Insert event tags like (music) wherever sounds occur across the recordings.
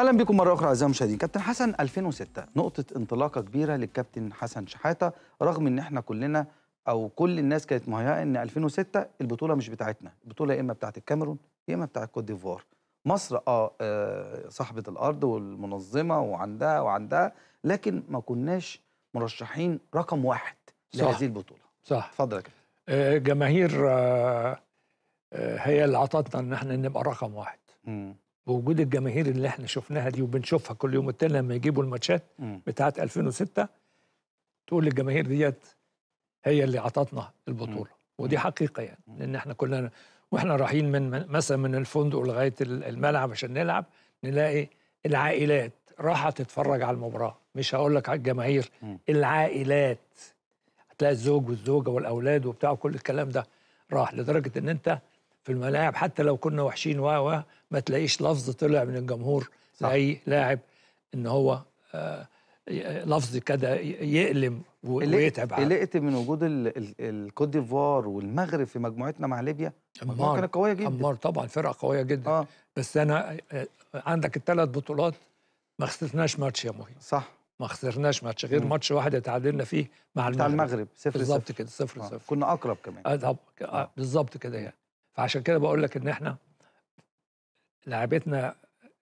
اهلا بكم مره اخرى اعزائي المشاهدين كابتن حسن 2006 نقطه انطلاقه كبيره للكابتن حسن شحاته رغم ان احنا كلنا او كل الناس كانت مهيئه ان 2006 البطوله مش بتاعتنا البطوله يا اما بتاعت الكاميرون يا اما بتاعت كوت ديفوار مصر آه, اه صاحبه الارض والمنظمه وعندها وعندها لكن ما كناش مرشحين رقم واحد لهذه البطوله صح اتفضل يا كابتن آه، جماهير آه،, آه هي اللي عطتنا ان احنا نبقى رقم واحد امم بوجود الجماهير اللي احنا شفناها دي وبنشوفها كل يوم والتاني لما يجيبوا الماتشات بتاعه 2006 تقول للجماهير ديت هي اللي عطتنا البطوله ودي حقيقه يعني لان احنا كلنا واحنا رايحين من مثلا من الفندق لغايه الملعب عشان نلعب نلاقي العائلات راحه تتفرج على المباراه مش هقول لك على الجماهير العائلات هتلاقي الزوج والزوجه والاولاد وبتاع كل الكلام ده راح لدرجه ان انت في الملاعب حتى لو كنا وحشين و ما تلاقيش لفظ طلع من الجمهور صح. لاي لاعب ان هو آه، لفظ كده يألم ويتعب عليه قلقت من وجود الكوت ديفوار والمغرب في مجموعتنا مع ليبيا مجموعه كانت قويه جدا أمار طبعا فرقه قويه جدا آه. بس انا آه، عندك الثلاث بطولات ما خسرناش ماتش يا مهي صح ما خسرناش ماتش غير ماتش واحد اتعادلنا فيه مع المغرب بتاع المغرب صفر بالظبط كده صفر آه. صفر كنا اقرب كمان آه, آه، بالظبط كده يعني فعشان كده بقول لك ان احنا لعبتنا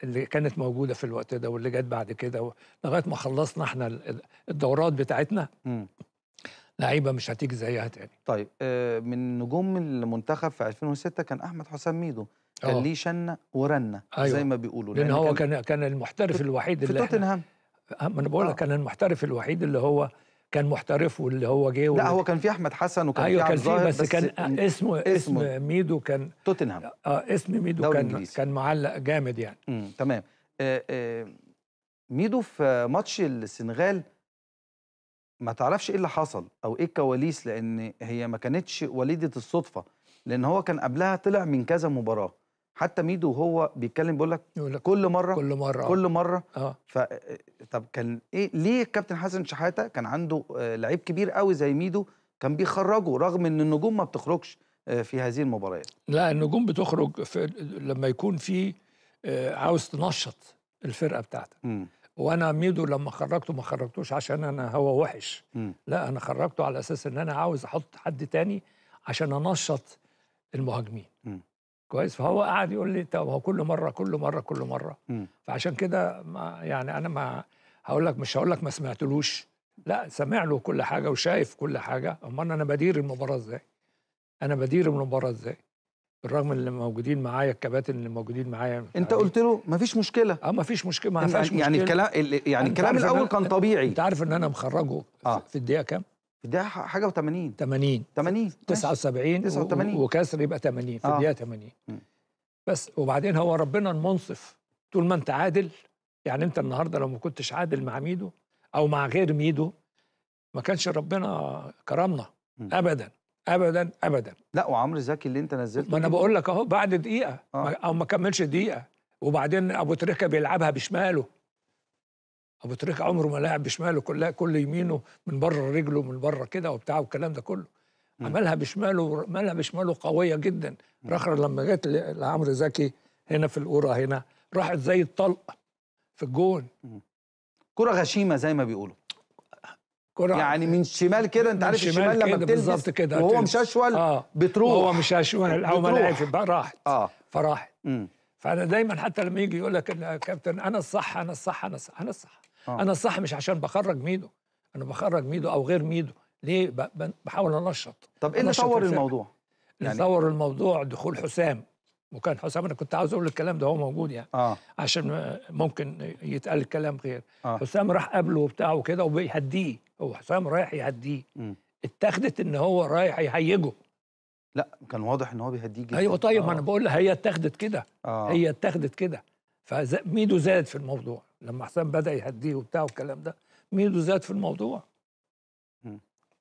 اللي كانت موجوده في الوقت ده واللي جت بعد كده لغايه ما خلصنا احنا الدورات بتاعتنا إمم. لعيبه مش هتيجي زيها تاني طيب من نجوم المنتخب في 2006 كان احمد حسام ميدو كان آه. ليه شنه ورنه أيوة. زي ما بيقولوا لان, هو كان كان المحترف الوحيد في اللي في توتنهام آه، ما انا بقول لك آه. كان المحترف الوحيد اللي هو كان محترفه اللي هو جه لا هو كان في احمد حسن وكان أيوة في كان في بس, بس كان اسمه اسم ميدو كان توتنهام اه اسم ميدو كان إنجليزي. كان معلق جامد يعني مم. تمام آه، آه، ميدو في ماتش السنغال ما تعرفش ايه اللي حصل او ايه الكواليس لان هي ما كانتش وليده الصدفه لان هو كان قبلها طلع من كذا مباراه حتى ميدو وهو بيتكلم بيقول لك كل مره كل مره كل مره اه, آه. ف آه، طب كان ايه ليه الكابتن حسن شحاته كان عنده آه، لعيب كبير قوي زي ميدو كان بيخرجه رغم ان النجوم ما بتخرجش في هذه المباريات لا النجوم بتخرج في لما يكون في عاوز تنشط الفرقه بتاعتك وانا ميدو لما خرجته ما خرجتوش عشان انا هو وحش م. لا انا خرجته على اساس ان انا عاوز احط حد تاني عشان انشط المهاجمين م. كويس فهو قعد يقول لي طب هو كل مره كل مره كل مره م. فعشان كده يعني انا ما هقول لك مش هقول لك ما سمعتلوش لا سامع له كل حاجه وشايف كل حاجه امال انا بدير المباراه ازاي انا بدير المباراه ازاي بالرغم اللي موجودين معايا الكباتن اللي موجودين معايا انت قلت له مفيش مشكله اه مفيش مشكله ما فيش مشكله آه، يعني الكلام يعني الكلام الاول كان طبيعي انت عارف ان انا مخرجه آه. في الدقيقه كام ده حاجه و80 80 80 79 89 وكسر يبقى 80 في الدقيقه 80 بس وبعدين هو ربنا المنصف طول ما انت عادل يعني انت النهارده لو ما كنتش عادل مع ميدو او مع غير ميدو ما كانش ربنا كرمنا ابدا ابدا ابدا لا وعمرو زكي اللي انت نزلته ما انا بقول لك اهو بعد دقيقه آه. او ما كملش دقيقه وبعدين ابو تريكه بيلعبها بشماله ابو تريكه عمره ما لعب بشماله كلها كل يمينه من بره رجله من بره كده وبتاع والكلام ده كله عملها بشماله عملها بشماله قويه جدا رخرة لما جت لعمرو زكي هنا في القرى هنا راحت زي الطلق في الجون كره غشيمه زي ما بيقولوا كرة يعني من شمال كده انت عارف الشمال لما بتلبس كده وهو مششول آه. بتروح وهو اشول او ما لعبش بقى راحت آه. فراحت فانا دايما حتى لما يجي يقول لك يا كابتن انا الصح انا الصح انا الصح انا الصح آه. انا صح مش عشان بخرج ميدو انا بخرج ميدو او غير ميدو ليه بحاول انشط طب ايه اللي طور الموضوع يعني... اللي طور الموضوع دخول حسام وكان حسام انا كنت عاوز اقول الكلام ده هو موجود يعني آه. عشان ممكن يتقال الكلام غير آه. حسام راح قبله وبتاع وكده وبيهديه هو حسام رايح يهديه اتخذت ان هو رايح يهيجه لا كان واضح ان هو بيهديه جدا ايوه طيب آه. ما انا بقول هي اتخذت كده آه. هي اتخذت كده فميدو زاد في الموضوع لما حسام بدا يهديه وبتاع والكلام ده ميدو زاد في الموضوع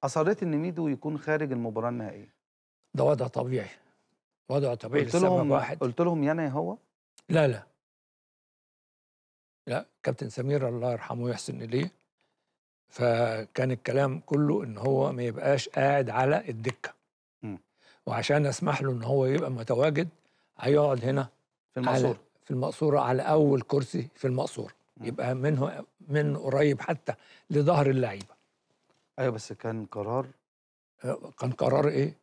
اصريت ان ميدو يكون خارج المباراه النهائيه ده وضع طبيعي وضع طبيعي قلت لهم واحد قلت لهم يعني هو لا لا لا كابتن سمير الله يرحمه ويحسن اليه فكان الكلام كله ان هو ما يبقاش قاعد على الدكه م. وعشان اسمح له ان هو يبقى متواجد هيقعد هنا في المنصوره في المقصورة على أول كرسي في المقصورة يبقى منه من قريب حتى لظهر اللعيبة أيوة بس كان قرار أه، كان قرار إيه؟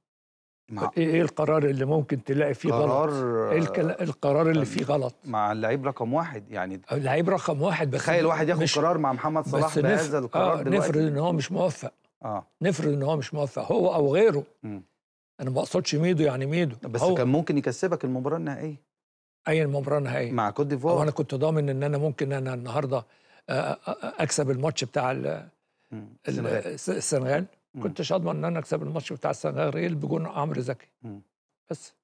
مع إيه،, إيه, القرار اللي ممكن تلاقي فيه قرار غلط؟ ايه الكل... آه، القرار اللي فيه غلط؟ مع اللعيب رقم واحد يعني اللعيب رقم واحد بس تخيل واحد ياخد مش... قرار مع محمد صلاح بهذا القرار آه دلوقتي نفرض ان هو مش موفق اه نفرض ان هو مش موفق هو او غيره م. انا ما اقصدش ميدو يعني ميدو بس هو... كان ممكن يكسبك المباراه النهائيه اي مباراه نهائيه مع كوت ديفوار وانا كنت ضامن ان انا ممكن انا النهارده آه، آه، آه، اكسب الماتش بتاع السنغال كنتش اضمن ان انا اكسب الماتش بتاع السنغال بجون عمرو زكي بس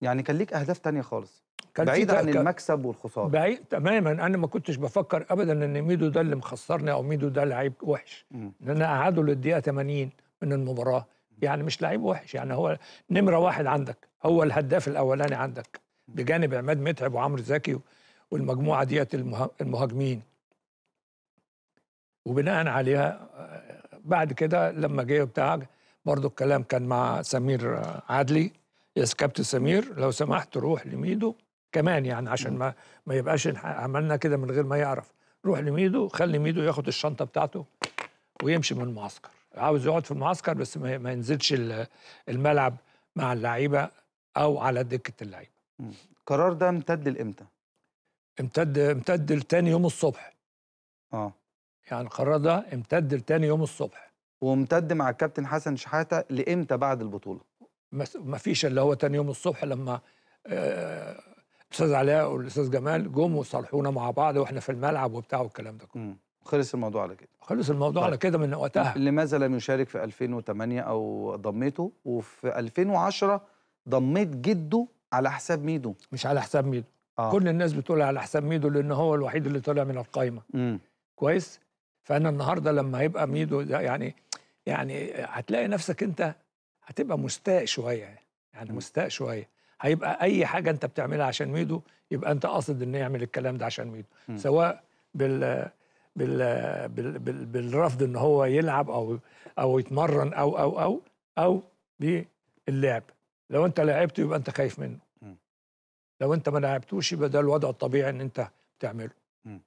يعني كان ليك اهداف تانية خالص بعيد عن المكسب والخساره بعيد تماما انا ما كنتش بفكر ابدا ان ميدو ده اللي مخسرني او ميدو ده لعيب وحش ان انا اعاده للدقيقه 80 من المباراه يعني مش لعيب وحش يعني هو نمره واحد عندك هو الهداف الاولاني عندك بجانب عماد متعب وعمرو زكي والمجموعه ديت المهاجمين وبناء عليها بعد كده لما جه بتاع برضو الكلام كان مع سمير عدلي يا كابتن سمير لو سمحت روح لميدو كمان يعني عشان ما ما يبقاش عملنا كده من غير ما يعرف روح لميدو خلي ميدو ياخد الشنطه بتاعته ويمشي من المعسكر عاوز يقعد في المعسكر بس ما ينزلش الملعب مع اللعيبه او على دكه اللعيبه القرار ده امتد لامتى؟ امتد امتد لتاني يوم الصبح اه يعني القرار ده امتد لتاني يوم الصبح وامتد مع الكابتن حسن شحاته لامتى بعد البطوله؟ ما فيش اللي هو تاني يوم الصبح لما الاستاذ آه، علاء والاستاذ جمال جم وصالحونا مع بعض واحنا في الملعب وبتاع والكلام ده كله خلص الموضوع على كده خلص الموضوع على طيب، كده من وقتها لماذا لم يشارك في 2008 او ضميته وفي 2010 ضميت جده على حساب ميدو مش على حساب ميدو آه. كل الناس بتقول على حساب ميدو لان هو الوحيد اللي طلع من القايمه مم. كويس فانا النهارده لما هيبقى ميدو يعني يعني هتلاقي نفسك انت هتبقى مستاء شويه يعني, يعني مستاء شويه هيبقى اي حاجه انت بتعملها عشان ميدو يبقى انت قاصد انه يعمل الكلام ده عشان ميدو مم. سواء بال بال, بال, بال بالرفض ان هو يلعب او او يتمرن او او او او باللعب لو انت لعبته يبقى انت خايف منه م. لو انت ما لعبتوش يبقى ده الوضع الطبيعي ان انت بتعمله م.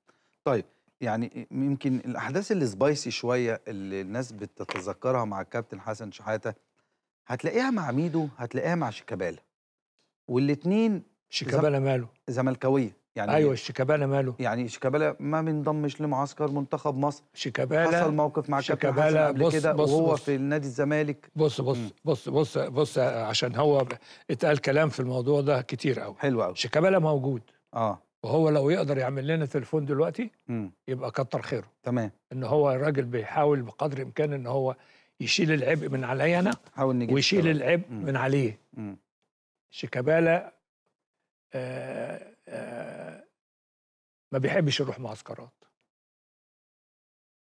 طيب يعني يمكن الاحداث اللي سبايسي شويه اللي الناس بتتذكرها مع الكابتن حسن شحاته هتلاقيها مع ميدو هتلاقيها مع شيكابالا والاثنين شيكابالا ماله زملكاويه يعني ايوه الشيكابالا ماله يعني شيكابالا ما بينضمش لمعسكر منتخب مصر شيكابالا حصل موقف مع كابتن حسن قبل كده وهو بص في نادي الزمالك بص بص بص بص بص بص عشان هو اتقال كلام في الموضوع ده كتير قوي حلو قوي شيكابالا موجود اه وهو لو يقدر يعمل لنا تليفون دلوقتي م. يبقى كتر خيره تمام ان هو الراجل بيحاول بقدر الامكان ان هو يشيل العبء من عليا انا ويشيل العبء من عليه شيكابالا آه آه، ما بيحبش يروح معسكرات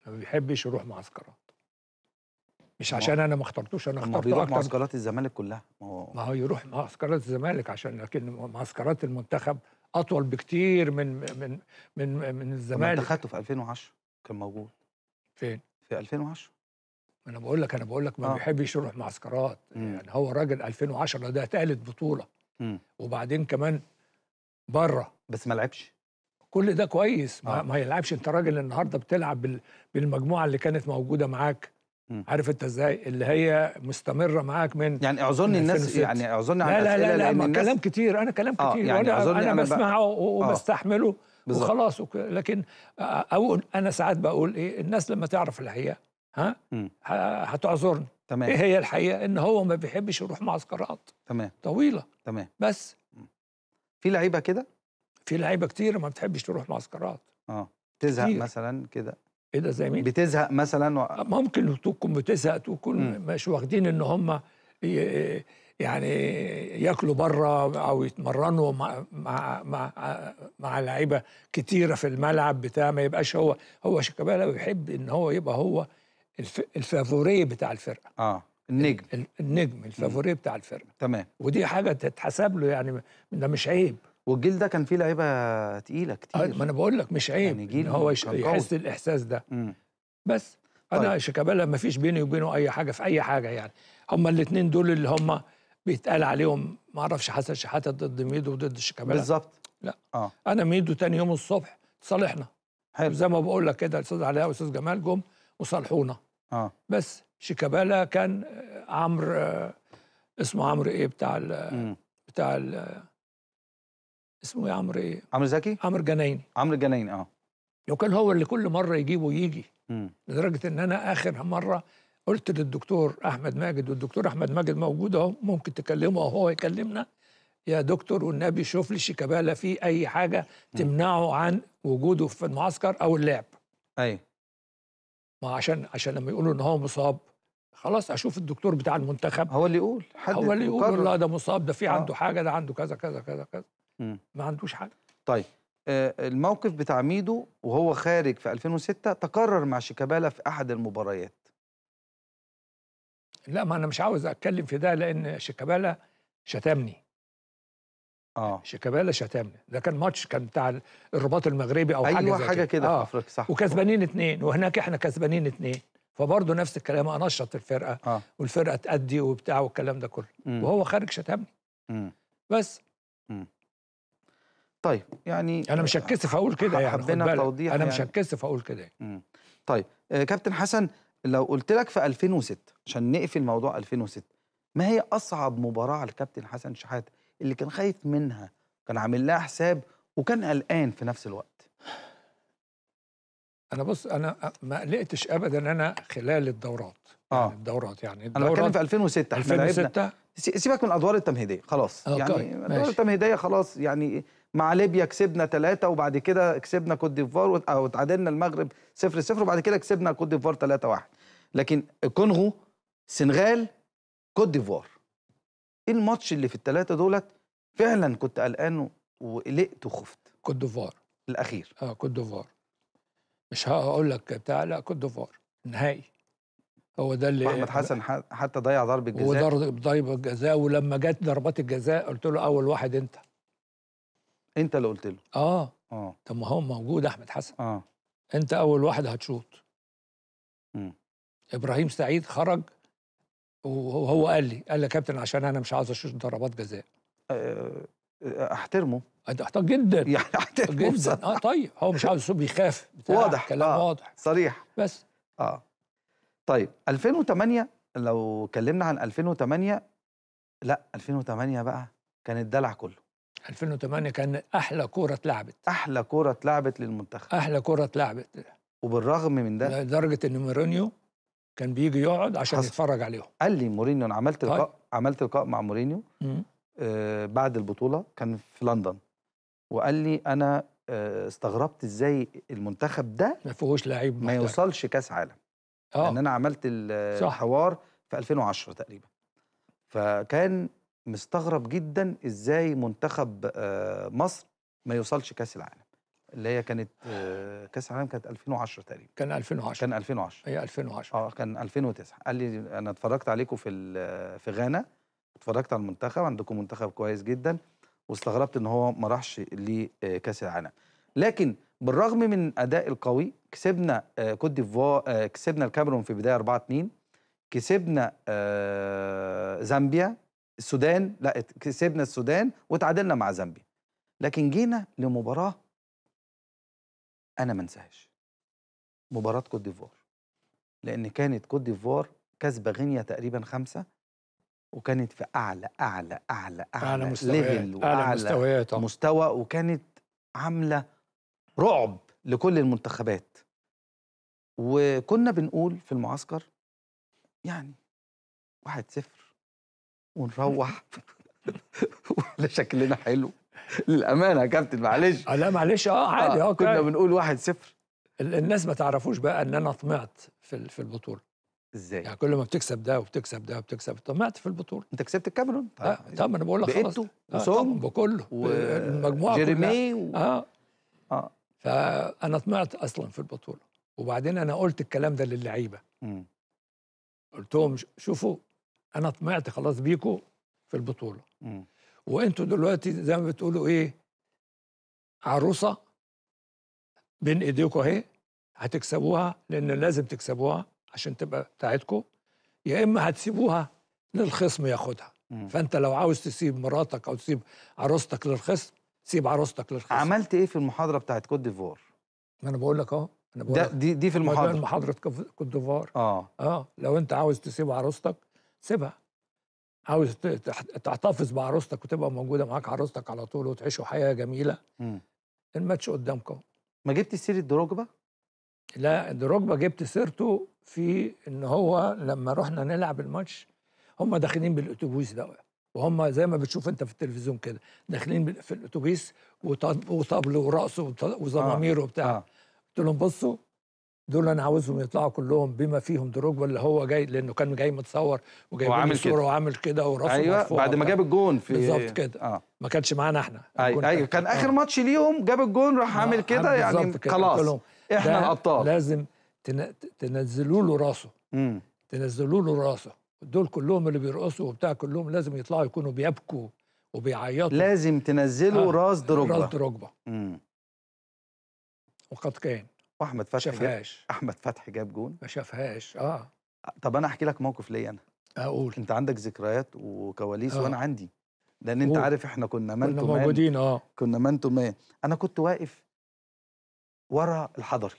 ما بيحبش يروح معسكرات مش عشان انا ما اخترتوش انا اخترته بيروح معسكرات الزمالك كلها ما هو ما هو يروح معسكرات الزمالك عشان لكن معسكرات المنتخب اطول بكتير من من من من الزمالك انت خدته في 2010 كان موجود فين؟ في 2010 انا بقول لك انا بقول لك ما آه. بيحبش يروح معسكرات مم. يعني هو راجل 2010 ده ثالث بطوله مم. وبعدين كمان بره بس ما لعبش كل ده كويس ما, آه. ما يلعبش انت راجل النهارده بتلعب بالمجموعه اللي كانت موجوده معاك عارف انت ازاي اللي هي مستمره معاك من يعني اعذرني الناس يعني اعذرني عن لا لا لا, لا, لا الناس... كلام كتير انا كلام آه، كتير آه يعني وانا انا, أنا بسمعه آه. وبستحمله آه. وخلاص وك... لكن او انا ساعات بقول ايه الناس لما تعرف الحقيقه ها هتعذرني تمام ايه هي الحقيقه ان هو ما بيحبش يروح معسكرات تمام طويله تمام بس في لعيبه كده في لعيبه كتير ما بتحبش تروح معسكرات اه تزهق كتير. مثلا كده ايه ده زي مين بتزهق مثلا و... آه، ممكن تكون بتزهق تكون مش واخدين ان هم آه، يعني ياكلوا بره او يتمرنوا مع مع مع, مع لعيبه كتيره في الملعب بتاع ما يبقاش هو هو شيكابالا بيحب ان هو يبقى هو الف... الفافوري بتاع الفرقه اه النجم النجم الفافوريه بتاع الفرقه تمام ودي حاجه تتحسب له يعني ده مش عيب والجيل ده كان فيه لعيبه تقيله كتير آه ما انا بقول لك مش عيب يعني جيل هو يحس الاحساس ده مم. بس انا طيب. شيكابالا ما فيش بيني وبينه اي حاجه في اي حاجه يعني هما الاثنين دول اللي هما بيتقال عليهم ما اعرفش حسن شحاته ضد ميدو وضد شيكابالا بالظبط لا آه. انا ميدو تاني يوم الصبح صالحنا حلو زي ما بقول لك كده الاستاذ علاء والاستاذ جمال جم وصالحونا اه بس شيكابالا كان عمرو اسمه عمرو ايه بتاع الـ بتاع الـ اسمه ايه عمرو ايه عمرو زكي عمرو جنايني عمرو جنايني اه وكان هو اللي كل مره يجيبه يجي مم. لدرجه ان انا اخر مره قلت للدكتور احمد ماجد والدكتور احمد ماجد موجود اهو ممكن تكلمه او هو يكلمنا يا دكتور والنبي شوف لي شيكابالا في اي حاجه تمنعه عن وجوده في المعسكر او اللعب ايوه ما عشان عشان لما يقولوا ان هو مصاب خلاص اشوف الدكتور بتاع المنتخب هو اللي يقول حد هو اللي يقول والله ده مصاب ده في آه. عنده حاجه ده عنده كذا كذا كذا كذا ما عندوش حاجه طيب آه الموقف بتاع ميدو وهو خارج في 2006 تكرر مع شيكابالا في احد المباريات لا ما انا مش عاوز اتكلم في ده لان شيكابالا شتمني اه شيكابالا شتمني ده كان ماتش كان بتاع الرباط المغربي او أيوة حاجه زي حاجه كده آه. في افريقيا صح وكسبانين اثنين وهناك احنا كسبانين اثنين فبرضه نفس الكلام انشط الفرقه آه. والفرقه تأدي وبتاع والكلام ده كله مم. وهو خارج شتمني بس مم. طيب يعني انا مش هتكسف يعني، يعني. اقول كده يعني حبينا توضيح انا يعني. مش هتكسف اقول كده يعني. طيب آه كابتن حسن لو قلت لك في 2006 عشان نقفل موضوع 2006 ما هي اصعب مباراه على الكابتن حسن شحاته اللي كان خايف منها كان عامل لها حساب وكان قلقان في نفس الوقت انا بص انا ما قلقتش ابدا انا خلال الدورات يعني آه. يعني اه يعني الدورات يعني الدورات انا بتكلم في 2006 احنا 2006 سيبك من الادوار التمهيديه خلاص يعني يعني الادوار التمهيديه خلاص يعني مع ليبيا كسبنا ثلاثة وبعد كده كسبنا كوت ديفوار او تعادلنا المغرب 0 0 وبعد كده كسبنا كوت ديفوار 3 1 لكن الكونغو سنغال كوت ديفوار ايه الماتش اللي في الثلاثه دولت فعلا كنت قلقان وقلقت وخفت كوت ديفوار الاخير اه كوت ديفوار مش هقول لك بتاع لا كوت ديفوار نهائي هو ده اللي احمد حسن حتى ضيع ضربه جزاء وضرب ضربه جزاء ولما جت ضربات الجزاء قلت له اول واحد انت انت اللي قلت له اه اه طب ما هو موجود احمد حسن اه انت اول واحد هتشوط امم ابراهيم سعيد خرج وهو قال لي قال لي يا كابتن عشان انا مش عاوز اشوط ضربات جزاء أه احترمه احترم جدا (laughs) يعني احترمه جدا بصراحة. اه طيب هو مش عاوز يسوق بيخاف واضح كلام آه. واضح صريح بس اه طيب 2008 لو اتكلمنا عن 2008 لا 2008 بقى كان الدلع كله 2008 كان احلى كوره اتلعبت احلى كوره اتلعبت للمنتخب احلى كوره اتلعبت وبالرغم من ده لدرجه ان مورينيو كان بيجي يقعد عشان حصل. يتفرج عليهم قال لي مورينيو انا عملت طيب. لقاء عملت لقاء مع مورينيو آه، بعد البطوله كان في لندن وقال لي انا آه، استغربت ازاي المنتخب ده ما فيهوش لعيب ما يوصلش كاس عالم اه لان يعني انا عملت الحوار في 2010 تقريبا فكان مستغرب جدا ازاي منتخب آه، مصر ما يوصلش كاس العالم اللي هي كانت كاس العالم كانت 2010 تقريبا كان 2010 كان 2010 هي 2010 اه كان 2009 قال لي انا اتفرجت عليكم في في غانا اتفرجت على المنتخب عندكم منتخب كويس جدا واستغربت ان هو ما راحش لكاس آه، العالم لكن بالرغم من اداء القوي كسبنا آه، كوت ديفوار آه، كسبنا الكاميرون في بدايه 4 2 كسبنا زامبيا السودان لا كسبنا السودان وتعادلنا مع زامبيا لكن جينا لمباراه انا ما انساهاش مباراه كوت ديفوار لان كانت كوت ديفوار كسبه غينيا تقريبا خمسة وكانت في اعلى اعلى اعلى اعلى, أعلى مستويات اعلى مستويات آه. مستوى وكانت عامله رعب لكل المنتخبات وكنا بنقول في المعسكر يعني واحد صفر ونروح ولا (laughs) شكلنا حلو للامانه يا كابتن معلش لا معلش اه عادي اه, آه، كنا بنقول واحد صفر الناس ما تعرفوش بقى ان انا طمعت في البطوله ازاي؟ يعني كل ما بتكسب ده وبتكسب ده وبتكسب طمعت في البطوله انت كسبت الكاميرون طيب، آه طب انا بقول لك خلاص وسوم آه بكله و... المجموعه جيريمي و... اه اه فانا طمعت اصلا في البطوله وبعدين انا قلت الكلام ده للعيبه قلت لهم شوفوا انا طمعت خلاص بيكوا في البطوله وانتوا دلوقتي زي ما بتقولوا ايه عروسه بين ايديكوا اهي هتكسبوها لان لازم تكسبوها عشان تبقى بتاعتكم يا اما هتسيبوها للخصم ياخدها مم. فانت لو عاوز تسيب مراتك او تسيب عروستك للخصم سيب عروستك للخصم عملت ايه في المحاضره بتاعت كوت ديفوار ما انا بقول لك اهو انا بقول ده دي دي في المحاضره محاضره كوت ديفوار اه اه لو انت عاوز تسيب عروستك سيبها عاوز تحتفظ بعروستك وتبقى موجوده معاك عروستك على طول وتعيشوا حياه جميله الماتش قدامكم ما جبتش سيره دروجبا لا دروجبا جبت سيرته في ان هو لما رحنا نلعب الماتش هم داخلين بالاتوبيس ده وهم زي ما بتشوف انت في التلفزيون كده داخلين في الاتوبيس وطبل ورقص وزمامير آه، وبتاع آه. قلت لهم بصوا دول انا عاوزهم يطلعوا كلهم بما فيهم دروج ولا هو جاي لانه كان جاي متصور وجايب له صوره وعامل كده ورفض ايوه بعد ما جاب الجون في بالظبط كده آه. ما كانش معانا احنا ايوه أيوة. كان اخر آه. ماتش ليهم جاب الجون راح عامل آه، كده يعني خلاص احنا الابطال لازم تنزلوا له راسه تنزلوا له راسه دول كلهم اللي بيرقصوا وبتاع كلهم لازم يطلعوا يكونوا بيبكوا وبيعيطوا لازم تنزلوا آه. راس دروجبا راس دروجبا وقد كان واحمد فتحي شافهاش احمد فتحي جاب جون ما شافهاش اه طب انا احكي لك موقف ليا انا اقول انت عندك ذكريات وكواليس آه. وانا عندي لان انت أوه. عارف احنا كنا مان كنا موجودين اه كنا مان تو مان انا كنت واقف ورا الحضري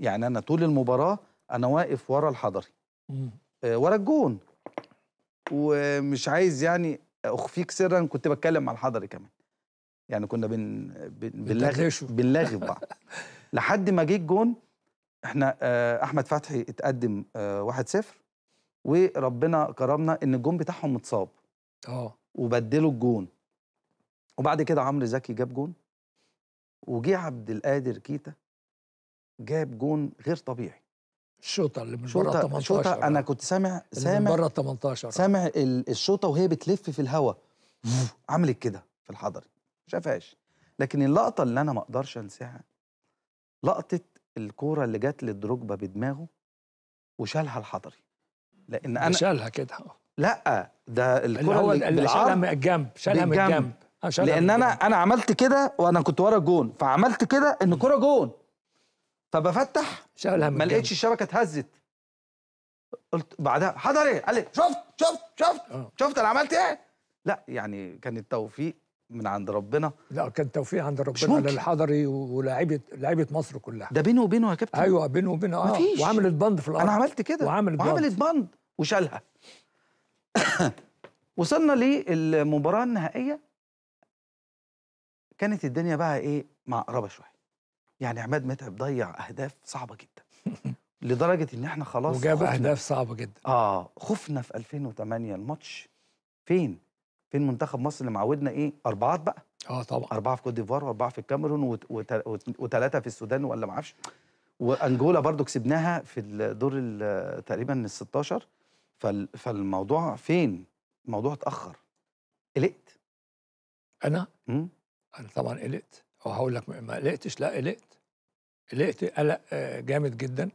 يعني انا طول المباراه انا واقف ورا الحضري آه، ورا الجون ومش عايز يعني اخفيك سرا كنت بتكلم مع الحضري كمان يعني كنا بن بنلغي بنلغي (laughs) بعض لحد ما جه الجون احنا آه، احمد فتحي اتقدم 1-0 آه، وربنا كرمنا ان الجون بتاعهم متصاب اه وبدلوا الجون وبعد كده عمرو زكي جاب جون وجه عبد القادر كيتا جاب جون غير طبيعي الشوطه اللي من بره 18 الشوطه انا كنت سامع سامع بره 18 سامع الشوطه وهي بتلف في الهواء عملت كده في الحضري شافهاش لكن اللقطه اللي انا ما اقدرش انساها لقطه الكوره اللي جت للدروجبا بدماغه وشالها الحضري لان انا شالها كده لا ده الكوره اللي, اللي شالها من الجنب شالها من الجنب آه، لان انا انا عملت كده وانا كنت ورا الجون فعملت كده ان كوره جون فبفتح ما لقيتش الشبكه اتهزت قلت بعدها حضر ايه قال لي شفت شفت شفت أوه. شفت انا عملت ايه لا يعني كان التوفيق من عند ربنا لا كان توفيق عند ربنا للحضري ولاعيبه لاعيبه مصر كلها ده بينه وبينه يا كابتن ايوه بينه وبينه اه مفيش. وعملت بند في الارض انا عملت كده وعملت بند وعملت بند وشالها (coughs) وصلنا للمباراه النهائيه كانت الدنيا بقى ايه معقربه شويه يعني عماد متعب ضيع اهداف صعبه جدا (laughs) لدرجه ان احنا خلاص وجاب خفنا. اهداف صعبه جدا اه خفنا في 2008 الماتش فين فين منتخب مصر اللي معودنا ايه اربعات بقى اه طبعا اربعه في كوت ديفوار واربعه في الكاميرون وثلاثه في السودان ولا ما اعرفش وانجولا برضو كسبناها في الدور تقريبا ال 16 فالموضوع فين الموضوع اتاخر قلقت انا امم انا طبعا قلقت او هقول لك ما قلقتش لا قلقت قلقت قلق آه، جامد جدا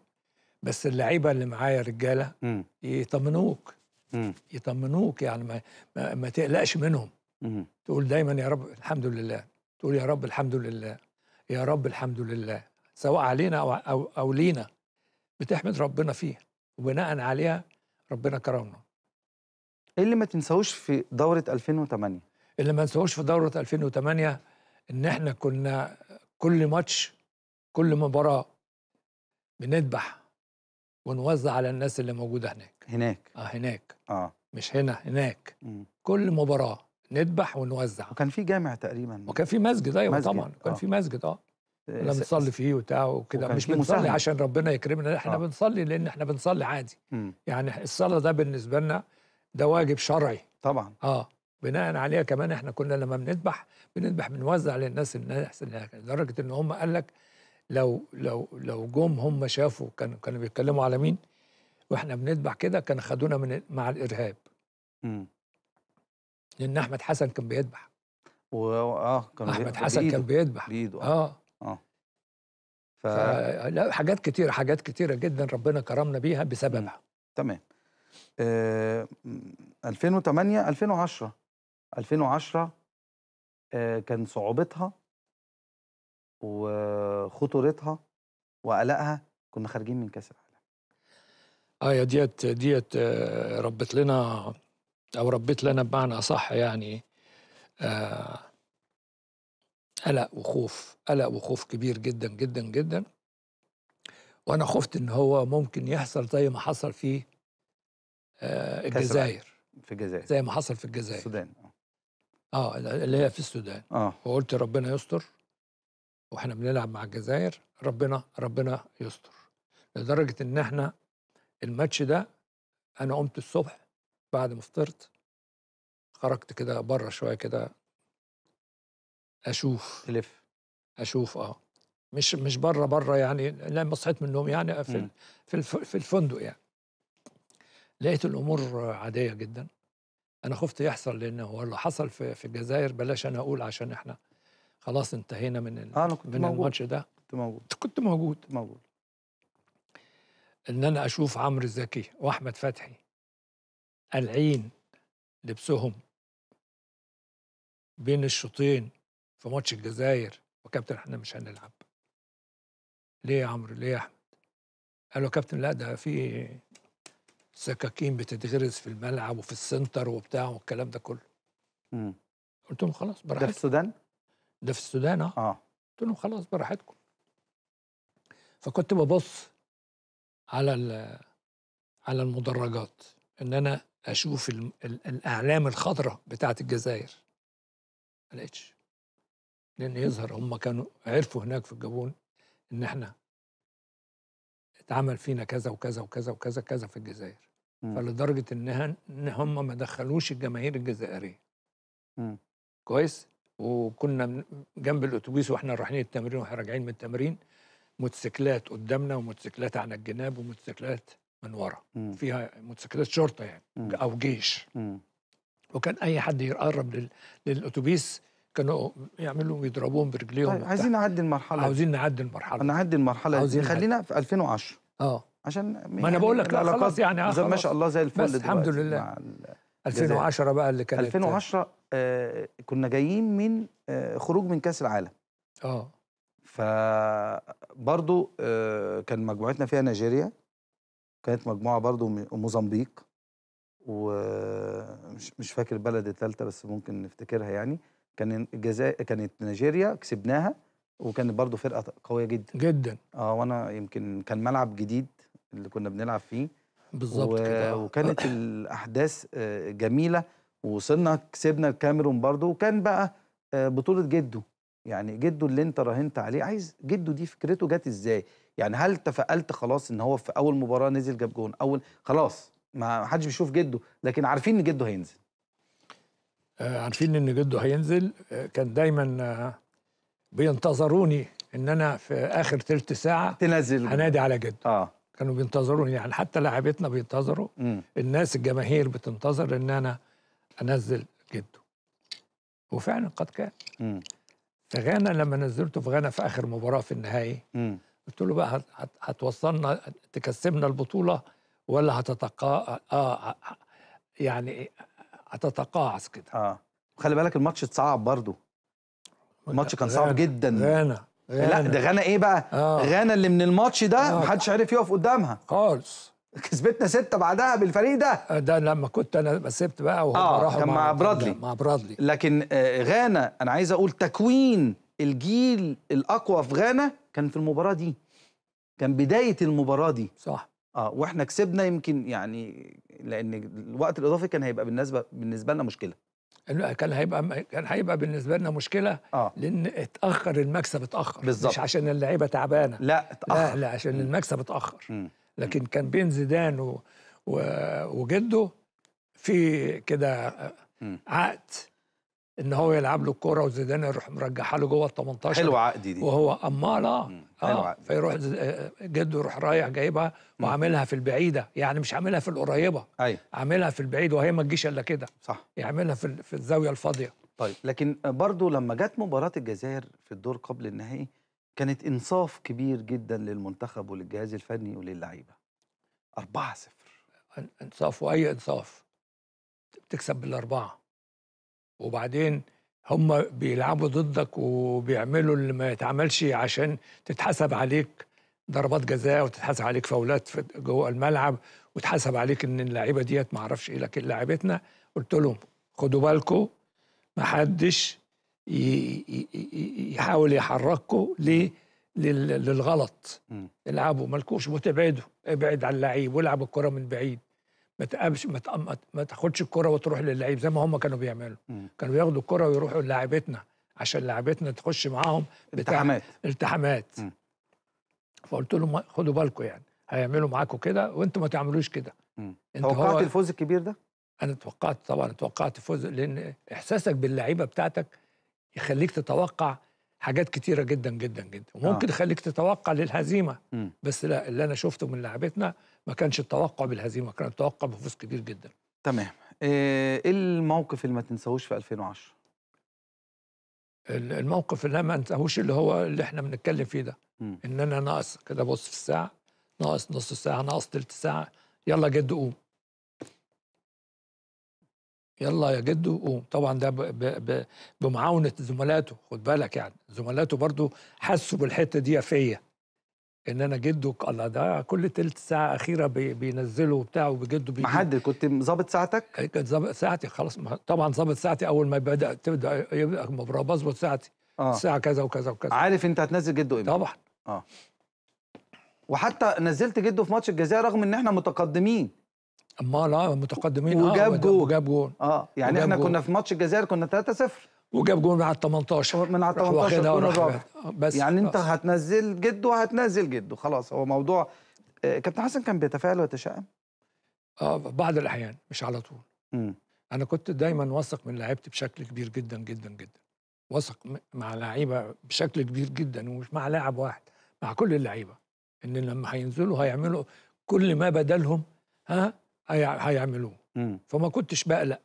بس اللعيبه اللي معايا رجاله إمم. يطمنوك إمم. يطمنوك يعني ما, ما, ما تقلقش منهم مم. تقول دايما يا رب الحمد لله تقول يا رب الحمد لله يا رب الحمد لله سواء علينا او او, أو لينا بتحمد ربنا فيها وبناء عليها ربنا كرمنا ايه اللي ما تنساهوش في دوره 2008 اللي ما تنساهوش في دوره 2008 ان احنا كنا كل ماتش كل مباراه بنذبح ونوزع على الناس اللي موجوده هناك هناك اه هناك اه مش هنا هناك م. كل مباراه نذبح ونوزع وكان في جامع تقريبا وكان في مسجد ايوه طبعا كان آه. في مسجد اه, آه، كنا بنصلي فيه وبتاع وكده مش بنصلي مساهمة. عشان ربنا يكرمنا احنا آه. بنصلي لان احنا بنصلي عادي م. يعني الصلاه ده بالنسبه لنا ده واجب شرعي طبعا اه بناء عليها كمان احنا كنا لما بنذبح بنذبح بنوزع للناس الناس لدرجه ان هم قال لك لو لو لو جم هم شافوا كانوا كانوا بيتكلموا على مين واحنا بنذبح كده كان خدونا من مع الارهاب امم لان احمد حسن كان بيذبح و... اه كان احمد حسن بإيده. كان بيذبح بايده اه اه, آه. ف... لا حاجات كتيره حاجات كتيره جدا ربنا كرمنا بيها بسببها تمام آه 2008 2010 2010 آه، كان صعوبتها وخطورتها وقلقها كنا خارجين من كاس العالم اه يا ديت ديت آه، ربت لنا او ربت لنا بمعنى اصح يعني آه قلق وخوف قلق وخوف كبير جدا جدا جدا وانا خفت ان هو ممكن يحصل زي ما حصل في آه الجزائر في الجزائر زي ما حصل في الجزائر السودان اه اللي هي في السودان اه وقلت ربنا يستر واحنا بنلعب مع الجزائر ربنا ربنا يستر لدرجه ان احنا الماتش ده انا قمت الصبح بعد ما فطرت خرجت كده بره شويه كده اشوف تلف اشوف اه مش مش بره بره يعني لما صحيت من النوم يعني في في الفندق يعني لقيت الامور عاديه جدا انا خفت يحصل لانه اللي حصل في, في الجزائر بلاش انا اقول عشان احنا خلاص انتهينا من ال... آه، انا كنت من الماتش ده كنت موجود كنت موجود موجود ان انا اشوف عمرو زكي واحمد فتحي العين لبسهم بين الشوطين في ماتش الجزائر وكابتن احنا مش هنلعب ليه يا عمرو ليه يا احمد قال له كابتن لا ده في سكاكين بتتغرز في الملعب وفي السنتر وبتاع والكلام ده كله امم قلت لهم خلاص براحتكم ده في السودان؟ ده في السودان اه, آه. قلت لهم خلاص براحتكم فكنت ببص على على المدرجات ان انا اشوف الـ الـ الاعلام الخضراء بتاعه الجزائر ما لقيتش لان يظهر هم كانوا عرفوا هناك في الجابون ان احنا اتعمل فينا كذا وكذا وكذا وكذا كذا في الجزائر إمم. فلدرجه انها ان هم ما دخلوش الجماهير الجزائريه م. إمم. كويس وكنا جنب الاتوبيس واحنا رايحين التمرين واحنا راجعين من التمرين موتوسيكلات قدامنا وموتوسيكلات على الجناب وموتوسيكلات من ورا إمم. فيها موتوسيكلات شرطه يعني او جيش م. وكان اي حد يقرب للاتوبيس كانوا يعملوا يضربوهم برجليهم طيب عايزين نعدي المرحله عاوزين نعدي المرحله نعدي المرحله دي خلينا في 2010 اه عشان ما يعني انا بقول لك لا خلاص يعني آه، خلاص ما شاء الله زي الفل بس الحمد لله 2010 بقى اللي كانت 2010 آه كنا جايين من آه خروج من كاس العالم اه فبرضو آه كان مجموعتنا فيها نيجيريا كانت مجموعه برضه موزمبيق ومش مش فاكر البلد الثالثه بس ممكن نفتكرها يعني كان الجزائر كانت نيجيريا كسبناها وكانت برضو فرقه قويه جدا جدا اه وانا يمكن كان ملعب جديد اللي كنا بنلعب فيه بالظبط و... كده آه. وكانت (coughs) الاحداث آه، جميله وصلنا كسبنا الكاميرون برضو وكان بقى آه، بطوله جده يعني جده اللي انت راهنت عليه عايز جده دي فكرته جت ازاي يعني هل تفائلت خلاص ان هو في اول مباراه نزل جاب جون اول خلاص ما حدش بيشوف جده لكن عارفين ان جده هينزل آه، عارفين ان جده هينزل آه، كان دايما آه، بينتظروني ان انا في اخر ثلث ساعه تنزل هنادي على جده اه كانوا بينتظروني يعني حتى لاعبتنا بينتظروا م. الناس الجماهير بتنتظر ان انا انزل جده وفعلا قد كان م. في غانا لما نزلته في غانا في اخر مباراه في النهائي قلت له بقى هتوصلنا تكسبنا البطوله ولا هتتقا اه يعني هتتقاعس كده اه خلي بالك الماتش اتصعب برضه الماتش كان صعب جدا غانا لا ده غانا ايه بقى؟ آه. غانا اللي من الماتش ده آه. محدش عرف يقف قدامها خالص كسبتنا ستة بعدها بالفريق ده آه، ده لما كنت انا بسبت بقى وهم آه راحوا كان مع, مع برادلي مع برادلي لكن آه غانا انا عايز اقول تكوين الجيل الاقوى في غانا كان في المباراه دي كان بدايه المباراه دي صح اه واحنا كسبنا يمكن يعني لان الوقت الاضافي كان هيبقى بالنسبه بالنسبه لنا مشكله كان هيبقى كان هيبقى بالنسبه لنا مشكله آه. لان اتاخر المكسب اتاخر بالزبط. مش عشان اللعيبه تعبانه لا اتاخر لا, لا عشان م. المكسب اتاخر م. لكن كان بين زيدان و... و... وجده في كده عقد ان هو يلعب له الكوره وزيدان يروح مرجعها له جوه ال 18 حلو عقدي دي وهو امال اه اه فيروح جده يروح رايح جايبها وعاملها في البعيده يعني مش عاملها في القريبه ايوه عاملها في البعيد وهي ما تجيش الا كده صح يعملها في في الزاويه الفاضيه طيب لكن برضو لما جت مباراه الجزائر في الدور قبل النهائي كانت انصاف كبير جدا للمنتخب وللجهاز الفني وللعيبه 4 0 انصاف واي انصاف بتكسب بالاربعه وبعدين هم بيلعبوا ضدك وبيعملوا اللي ما يتعملش عشان تتحسب عليك ضربات جزاء وتتحسب عليك فاولات جوه الملعب وتحسب عليك ان اللعيبه ديت ما اعرفش ايه لكن لعيبتنا قلت لهم خدوا بالكم ما حدش يحاول يحرككم ليه للغلط العبوا مالكوش وتبعدوا ابعد عن اللعيب والعب الكره من بعيد ما تقابش ما, تاخدش الكره وتروح للعيب زي ما هم كانوا بيعملوا مم. كانوا ياخدوا الكره ويروحوا للاعيبتنا عشان لاعيبتنا تخش معاهم التحامات التحامات فقلت لهم خدوا بالكم يعني هيعملوا معاكم كده وانتم ما تعملوش كده توقعت هو... الفوز الكبير ده؟ انا توقعت طبعا توقعت فوز لان احساسك باللعيبه بتاعتك يخليك تتوقع حاجات كتيره جدا جدا جدا وممكن آه. يخليك تتوقع للهزيمه م. بس لا اللي انا شفته من لعبتنا ما كانش التوقع بالهزيمه كان التوقع بفوز كبير جدا تمام آه، ايه الموقف اللي ما تنساهوش في 2010 الموقف اللي ما انساهوش اللي هو اللي احنا بنتكلم فيه ده م. ان انا ناقص كده بص في الساعه ناقص نص ساعه ناقص تلت ساعه يلا يا جد قوم يلا يا جدو قوم طبعا ده ب ب ب بمعاونه زملاته خد بالك يعني زملاته برضو حسوا بالحته دي فيا ان انا جده الله ده كل تلت ساعه اخيره بينزله وبتاع وجده بيجي محد كنت ظابط ساعتك؟ إيه، كنت ظابط ساعتي خلاص طبعا ظابط ساعتي اول ما بدا تبدا يبدا بظبط ساعتي آه. الساعه كذا وكذا وكذا عارف انت هتنزل جده امتى؟ طبعا اه وحتى نزلت جده في ماتش الجزائر رغم ان احنا متقدمين امال اه متقدمين وجاب آه جون وجاب جون اه يعني احنا جون. كنا في ماتش الجزائر كنا 3-0 وجاب جول من على 18 من على 18 بس يعني انت بس. هتنزل جده وهتنزل جده خلاص هو موضوع آه، كابتن حسن كان بيتفائل ويتشائم؟ اه بعض الاحيان مش على طول م. انا كنت دايما واثق من لعيبتي بشكل كبير جدا جدا جدا واثق مع لعيبه بشكل كبير جدا ومش مع لاعب واحد مع كل اللعيبه ان لما هينزلوا هيعملوا كل ما بدلهم ها هيعملوه فما كنتش بقلق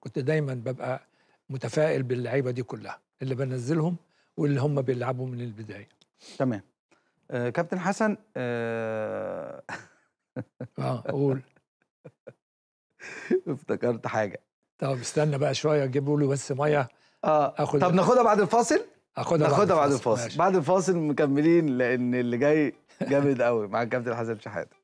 كنت دايما ببقى متفائل باللعيبه دي كلها اللي بنزلهم واللي هم بيلعبوا من البدايه تمام آه كابتن حسن اه, آه قول (laughs) افتكرت حاجه طب استنى بقى شويه جيبوا لي بس ميه اه طب ناخدها بعد الفاصل اخدها ناخدها بعد الفاصل, بعد الفاصل ماشي. بعد الفاصل مكملين لان اللي جاي جامد قوي مع الكابتن حسن شحاته